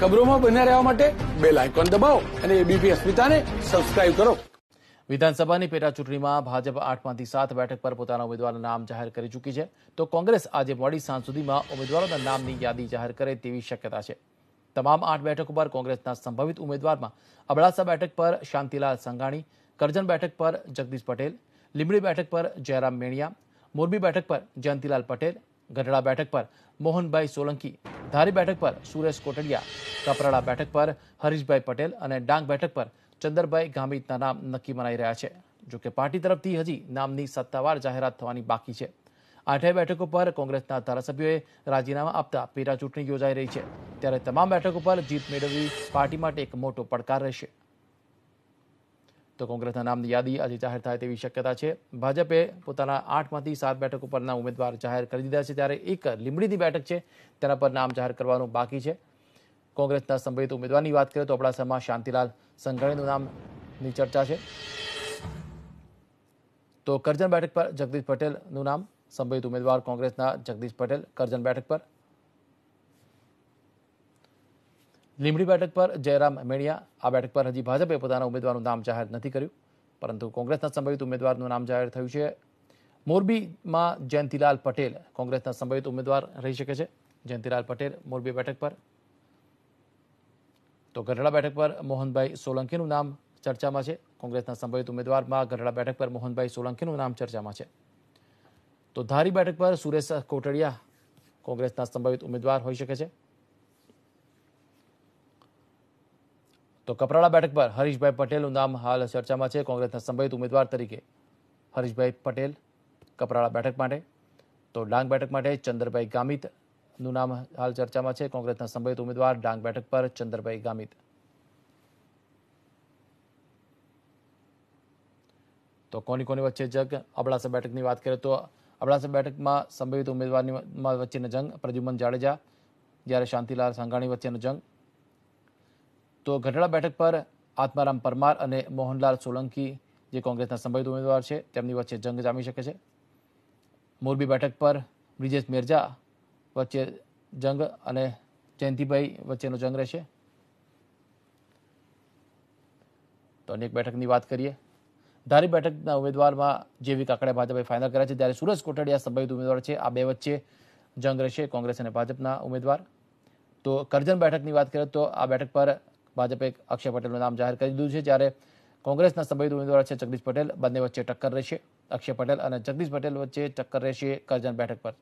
ખબરો માં બન્યા રહેવા માટે બેલ આઇકન દબાવો અને એબીપી અસ્પીતાને સબ્સ્ક્રાઇબ કરો વિધાનસભાની પેરાચુટરીમાં ભાજપ 857 બેઠક પર પોતાનો ઉમેદવારનું નામ જાહેર કરી ચૂકી છે તો કોંગ્રેસ આજે મોડી સાંસુધીમાં ઉમેદવારોનું નામની યાદી જાહેર કરી દેવી શક્યતા છે તમામ 8 બેઠક ઉપર કોંગ્રેસના સંભવિત ઉમેદવારમાં અભળાસા બેઠક પર શાંતિલા સંગાણી કરજન બેઠક પર જગદીશ પટેલ લીમડી બેઠક પર જયરામ મેણિયા મોરબી બેઠક પર જantilal પટેલ ગઢડા બેઠક પર મોહનભાઈ સોલંકી ધારી બેઠક પર સુરેશ કોટડિયા કપરાડા બેઠક પર હરીશભાઈ પટેલ અને ડાંગ બેઠક પર ચંદરભાઈ ગામીત ના નામ નક્કી મરાઈ રહ્યા છે જો કે પાર્ટી તરફથી હજી નામની સત્તાવાર જાહેરાત થવાની બાકી છે આઠાઈ બેઠકો પર કોંગ્રેસના તારા સભ્યોએ રાજીનામા આપતા પેરાચૂટની યોજનાઈ રહી છે ત્યારે તમામ બેઠક ઉપર જીત મેડલની પાર્ટીમાં એક મોટો પડકાર રહેશે તો કોંગ્રેસના નામની યાદી આજે જાહેર થઈ તેવી શક્યતા છે ભાજપે પોતાનો 8માંથી 7 બેઠક ઉપરના ઉમેદવાર જાહેર કરી દીધા છે ત્યારે એક લીમડીની બેઠક છે તેના પર નામ જાહેર કરવાનો બાકી છે કોંગ્રેસના સંભયિત ઉમેદવારની વાત કરીએ તો આપડામાં શાંતિલાલ સંગરેનું નામની ચર્ચા છે તો કરજન બેઠક પર જગદીશ પટેલ નું નામ સંભયિત ઉમેદવાર કોંગ્રેસના જગદીશ પટેલ કરજન બેઠક પર લિમ્ડી બેઠક પર જયરામ અમેડિયા આ બેઠક પર હજી ભાજપ એ પોતાના ઉમેદવારોનું નામ જાહેર નથી કર્યું પરંતુ કોંગ્રેસના સંભવિત ઉમેદવારનું નામ જાહેર થયું છે મોરબી માં જયнтиલાલ પટેલ કોંગ્રેસના સંભવિત ઉમેદવાર રહી શકે છે જયнтиલાલ પટેલ મોરબી બેઠક પર તો ગઢડા બેઠક પર મોહનભાઈ સોલંકીનું નામ ચર્ચામાં છે કોંગ્રેસના સંભવિત ઉમેદવાર માં ગઢડા બેઠક પર મોહનભાઈ સોલંકીનું નામ ચર્ચામાં છે તો ધારી બેઠક પર સુરેશ કોટડિયા કોંગ્રેસના સંભવિત ઉમેદવાર હોઈ શકે છે तो कपराड़ा बैठक पर हरीश भाई पटेल नाम हाल चर्चा में है कांग्रेस संभवित उम्मीदवार तरीके हरीश भाई पटेल कपराड़ा बैठक में तो डांग बैठक में चंद्रभाई गामित नाम हाल चर्चा में है कांग्रेस संभवित उम्मीदवार डांग बैठक पर चंद्रभा गामित तो कोनी कोनी वच्चे जग अबड़ासा बैठक की बात करें तो अबड़ासा बैठक में संभवित उम्मीदवार वच्चे जंग प्रद्युमन जाडेजा जयरे शांतिलाल संघाणी वच्चे जंग તો ગઢડા બેઠક પર આત્મારામ પરમાર અને મોહનલાલ સોલંકી જે કોંગ્રેસના સંભવિત ઉમેદવાર છે તેમની વચ્ચે જંગ જામી શકે છે મોરબી બેઠક પર બ્રિજેશ મેરજા વચ્ચે જંગ અને જયંતિભાઈ વચ્ચેનો જંગ રહેશે તો અનેક બેઠકની વાત કરીએ ધારી બેઠકના ઉમેદવારમાં જેવી કાકડિયા ભાજપે ફાઇનલ કર્યા છે ત્યારે સુરેશ કોટડિયા સંભવિત ઉમેદવાર છે આ બે વચ્ચે જંગ રહેશે કોંગ્રેસ અને ભાજપના ઉમેદવાર તો કરજણ બેઠકની વાત કરીએ તો આ બેઠક પર ભાજપે અક્ષય પટેલનું નામ જાહેર કરી દીધું છે જ્યારે કોંગ્રેસના સંબંધિત ઉમેદવાર છે જગદીશ પટેલ બંને વચ્ચે ટક્કર રહેશે અક્ષય પટેલ અને જગદીશ પટેલ વચ્ચે ટક્કર રહેશે કરજણ બેઠક પર